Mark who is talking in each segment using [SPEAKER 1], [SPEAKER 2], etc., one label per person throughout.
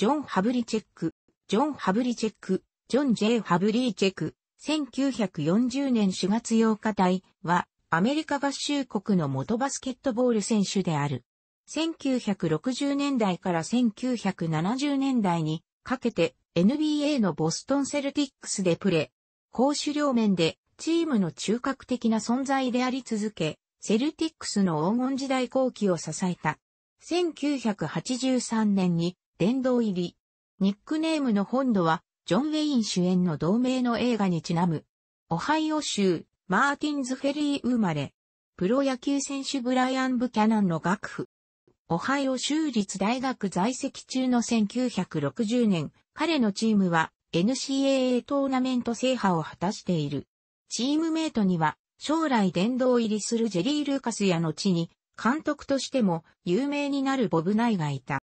[SPEAKER 1] ジョン・ハブリチェック、ジョン・ハブリチェック、ジョン・ジェイ・ハブリーチェック、1940年4月8日台は、アメリカ合衆国の元バスケットボール選手である。1960年代から1970年代にかけて NBA のボストンセルティックスでプレー。攻守両面でチームの中核的な存在であり続け、セルティックスの黄金時代後期を支えた。1983年に殿堂入り。ニックネームの本土は、ジョン・ウェイン主演の同名の映画にちなむ。オハイオ州、マーティンズ・フェリー生まれ。プロ野球選手ブライアン・ブキャナンの学府。オハイオ州立大学在籍中の1960年、彼のチームは NCAA トーナメント制覇を果たしている。チームメイトには、将来殿堂入りするジェリー・ルーカスや後に、監督としても有名になるボブ・ナイがいた。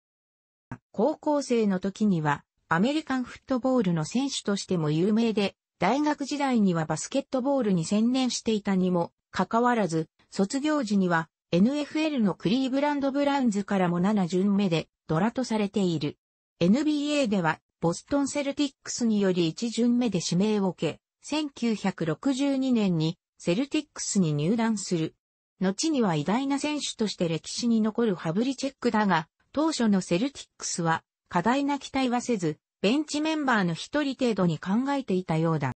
[SPEAKER 1] 高校生の時には、アメリカンフットボールの選手としても有名で、大学時代にはバスケットボールに専念していたにもかかわらず、卒業時には NFL のクリーブランドブラウンズからも7巡目でドラとされている。NBA ではボストンセルティックスにより1巡目で指名を受け、1962年にセルティックスに入団する。後には偉大な選手として歴史に残るハブリチェックだが、当初のセルティックスは、過大な期待はせず、ベンチメンバーの一人程度に考えていたようだ。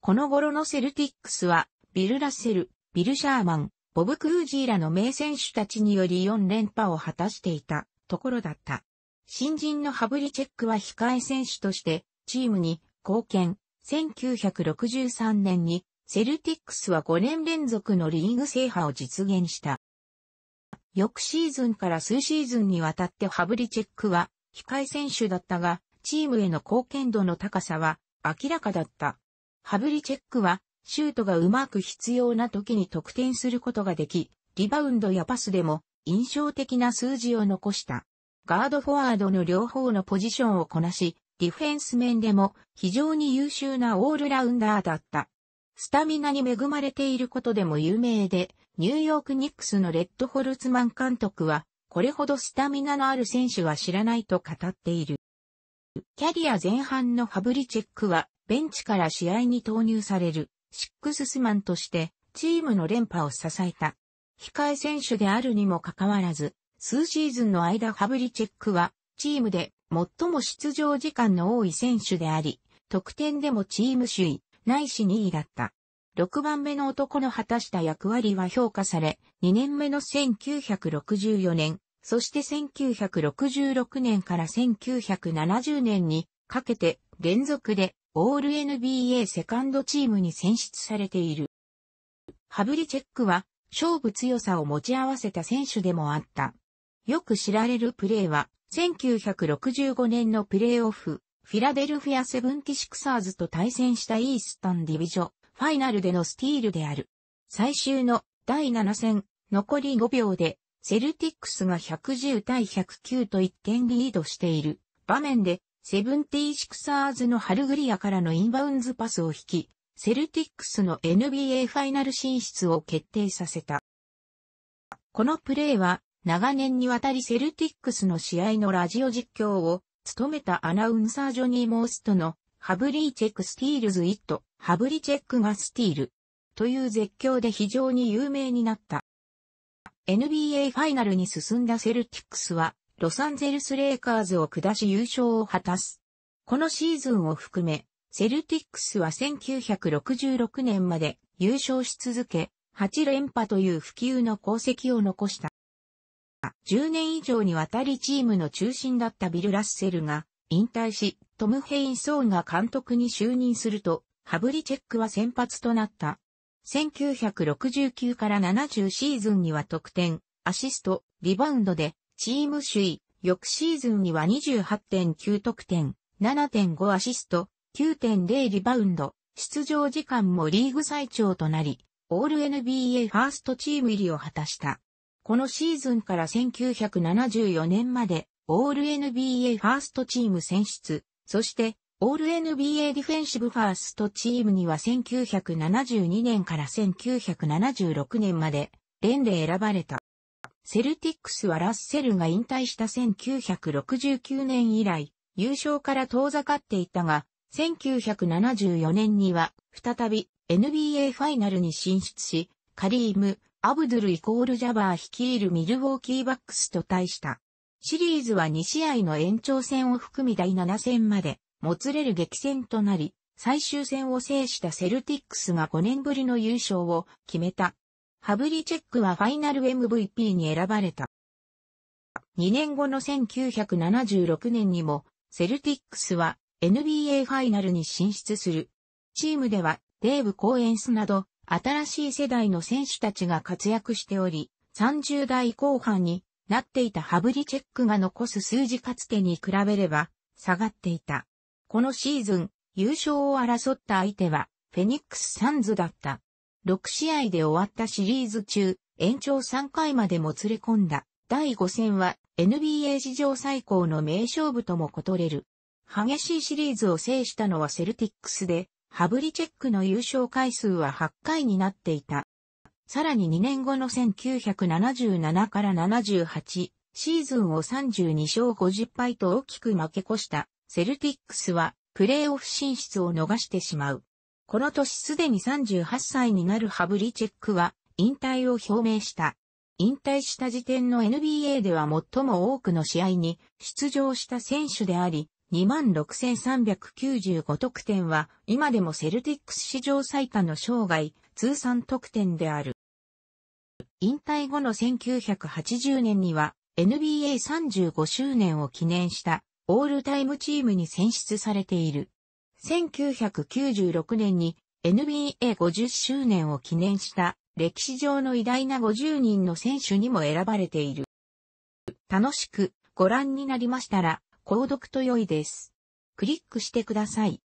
[SPEAKER 1] この頃のセルティックスは、ビル・ラッセル、ビル・シャーマン、ボブ・クージーらの名選手たちにより4連覇を果たしていたところだった。新人のハブリチェックは控え選手としてチームに貢献。1963年にセルティックスは5年連続のリーグ制覇を実現した。翌シーズンから数シーズンにわたってハブリチェックは控え選手だったが、チームへの貢献度の高さは明らかだった。ハブリチェックは、シュートがうまく必要な時に得点することができ、リバウンドやパスでも印象的な数字を残した。ガードフォワードの両方のポジションをこなし、ディフェンス面でも非常に優秀なオールラウンダーだった。スタミナに恵まれていることでも有名で、ニューヨークニックスのレッドホルツマン監督は、これほどスタミナのある選手は知らないと語っている。キャリア前半のハブリチェックは、ベンチから試合に投入される、シックススマンとして、チームの連覇を支えた。控え選手であるにもかかわらず、数シーズンの間ハブリチェックは、チームで最も出場時間の多い選手であり、得点でもチーム首位、ないし2位だった。6番目の男の果たした役割は評価され、2年目の1964年、そして1966年から1970年にかけて連続でオール NBA セカンドチームに選出されている。ハブリチェックは勝負強さを持ち合わせた選手でもあった。よく知られるプレーは1965年のプレーオフ、フィラデルフィアセブンティシクサーズと対戦したイースタンディビジョファイナルでのスティールである。最終の第7戦、残り5秒で、セルティックスが110対109と1点リードしている場面で、セブンティーシクサーズのハルグリアからのインバウンズパスを引き、セルティックスの NBA ファイナル進出を決定させた。このプレーは、長年にわたりセルティックスの試合のラジオ実況を務めたアナウンサージョニー・モーストのハブリーチェックスティールズ・イット、ハブリチェックがスティール。という絶叫で非常に有名になった。NBA ファイナルに進んだセルティックスは、ロサンゼルス・レイカーズを下し優勝を果たす。このシーズンを含め、セルティックスは1966年まで優勝し続け、8連覇という不朽の功績を残した。10年以上にわたりチームの中心だったビル・ラッセルが、引退し、トム・ヘイン・ソーンが監督に就任すると、ハブリチェックは先発となった。1969から70シーズンには得点、アシスト、リバウンドで、チーム首位、翌シーズンには28.9得点、7.5アシスト、9.0リバウンド、出場時間もリーグ最長となり、オール NBA ファーストチーム入りを果たした。このシーズンから1974年までオール NBA ファーストチーム選出、そして、オール NBA ディフェンシブファーストチームには1972年から1976年まで、連で選ばれた。セルティックスはラッセルが引退した1969年以来、優勝から遠ざかっていたが、1974年には、再び NBA ファイナルに進出し、カリーム、アブドゥルイコールジャバー率いるミルウォーキーバックスと対した。シリーズは2試合の延長戦を含み第7戦まで、もつれる激戦となり、最終戦を制したセルティックスが5年ぶりの優勝を決めた。ハブリチェックはファイナル MVP に選ばれた。2年後の1976年にも、セルティックスは NBA ファイナルに進出する。チームでは、デーブ・コーエンスなど、新しい世代の選手たちが活躍しており、30代後半になっていたハブリチェックが残す数字かつてに比べれば下がっていた。このシーズン、優勝を争った相手は、フェニックス・サンズだった。6試合で終わったシリーズ中、延長3回までもつれ込んだ。第5戦は NBA 史上最高の名勝負ともことれる。激しいシリーズを制したのはセルティックスで、ハブリチェックの優勝回数は8回になっていた。さらに2年後の1977から78シーズンを32勝50敗と大きく負け越したセルティックスはプレーオフ進出を逃してしまう。この年すでに38歳になるハブリチェックは引退を表明した。引退した時点の NBA では最も多くの試合に出場した選手であり、26,395得点は今でもセルティックス史上最多の生涯通算得点である。引退後の1980年には NBA35 周年を記念したオールタイムチームに選出されている。1996年に NBA50 周年を記念した歴史上の偉大な50人の選手にも選ばれている。楽しくご覧になりましたら、購読と良いです。クリックしてください。